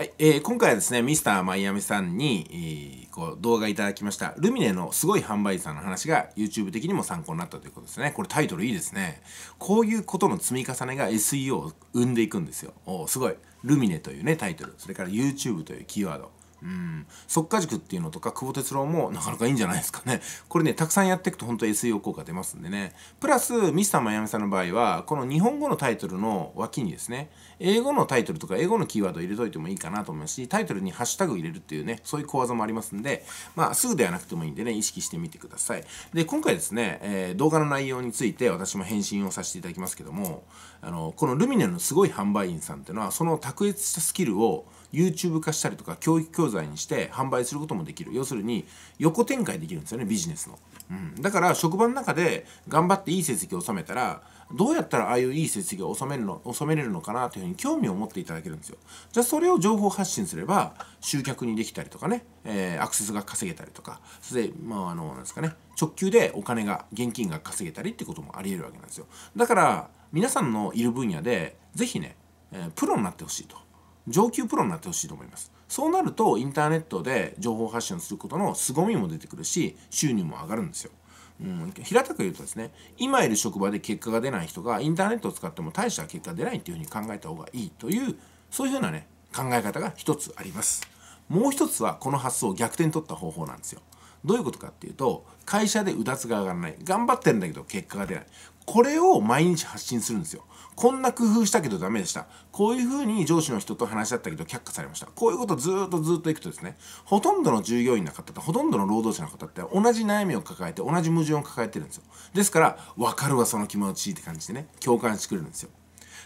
はい、えー、今回はですね、ミスターマイアミさんに、えー、こう動画いただきました、ルミネのすごい販売員さんの話が YouTube 的にも参考になったということですね。これタイトルいいですね。こういうことの積み重ねが SEO を生んでいくんですよ。おすごい。ルミネというね、タイトル、それから YouTube というキーワード。うん塾っていうのとか久保哲郎もなかなかいいんじゃないですかねこれねたくさんやっていくと本当 SEO 効果出ますんでねプラスミスターマヤミさんの場合はこの日本語のタイトルの脇にですね英語のタイトルとか英語のキーワードを入れといてもいいかなと思いますしタイトルにハッシュタグ入れるっていうねそういう小技もありますんでまあすぐではなくてもいいんでね意識してみてくださいで今回ですね、えー、動画の内容について私も返信をさせていただきますけどもあのこのルミネのすごい販売員さんっていうのはその卓越したスキルを YouTube 化したりとか教育教材にして販売することもできる要するに横展開できるんですよねビジネスの、うん、だから職場の中で頑張っていい成績を収めたらどうやったらああいういい成績を収めるの収めれるのかなというふうに興味を持っていただけるんですよじゃあそれを情報発信すれば集客にできたりとかね、えー、アクセスが稼げたりとかそれでまああのなんですかね直球でお金が現金が稼げたりってこともありえるわけなんですよだから皆さんのいる分野で是非ね、えー、プロになってほしいと。上級プロになってほしいと思いますそうなるとインターネットで情報発信することの凄みも出てくるし収入も上がるんですようん、平たく言うとですね今いる職場で結果が出ない人がインターネットを使っても大した結果出ないっていうふうに考えた方がいいというそういうふうなね考え方が一つありますもう一つはこの発想を逆転取った方法なんですよどういうことかっていうと会社でうだつが上がらない頑張ってるんだけど結果が出ないこれを毎日発信するんですよこんな工夫したけどダメでしたこういうふうに上司の人と話し合ったけど却下されましたこういうことずっとずっといくとですねほとんどの従業員の方とほとんどの労働者の方って同じ悩みを抱えて同じ矛盾を抱えてるんですよですからわかるわその気持ちって感じでね共感してくれるんですよ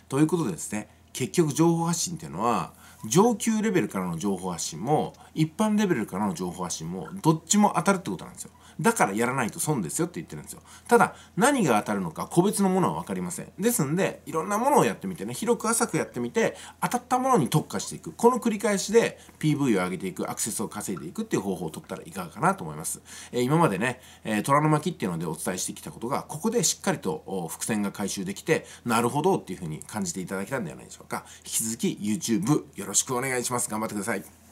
ということでですね結局情報発信っていうのは上級レベルからの情報発信も一般レベルからの情報発信もどっちも当たるってことなんですよだからやらないと損ですよって言ってるんですよただ何が当たるのか個別のものは分かりませんですんでいろんなものをやってみてね広く浅くやってみて当たったものに特化していくこの繰り返しで PV を上げていくアクセスを稼いでいくっていう方法を取ったらいかがかなと思います、えー、今までね、えー、虎の巻っていうのでお伝えしてきたことがここでしっかりと伏線が回収できてなるほどっていうふうに感じていただけたんではないでしょうか引き続き YouTube よろしくろしくお願いします。頑張ってください。